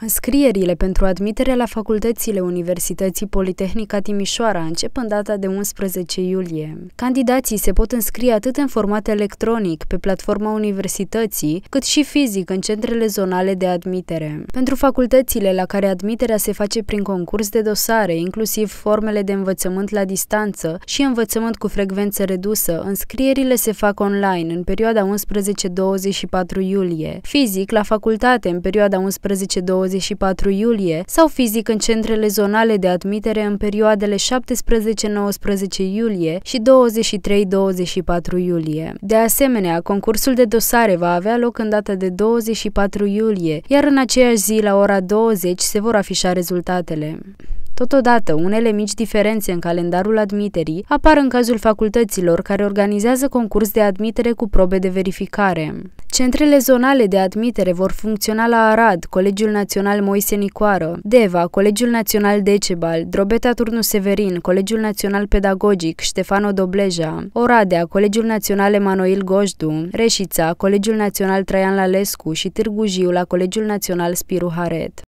Înscrierile pentru admitere la facultățile Universității Politehnica Timișoara încep în data de 11 iulie. Candidații se pot înscrie atât în format electronic pe platforma universității, cât și fizic în centrele zonale de admitere. Pentru facultățile la care admiterea se face prin concurs de dosare, inclusiv formele de învățământ la distanță și învățământ cu frecvență redusă, înscrierile se fac online în perioada 11-24 iulie, fizic la facultate în perioada 11 24 24 iulie sau fizic în centrele zonale de admitere în perioadele 17-19 iulie și 23-24 iulie. De asemenea, concursul de dosare va avea loc în data de 24 iulie, iar în aceeași zi la ora 20 se vor afișa rezultatele. Totodată, unele mici diferențe în calendarul admiterii apar în cazul facultăților care organizează concurs de admitere cu probe de verificare. Centrele zonale de admitere vor funcționa la Arad, Colegiul Național Moise Nicoară, Deva, Colegiul Național Decebal, Drobeta Turnu Severin, Colegiul Național Pedagogic, Ștefano Dobleja, Oradea, Colegiul Național Emanuel Gojdu, Reșița, Colegiul Național Traian Lalescu și Târgu Jiu la Colegiul Național Spiru Haret.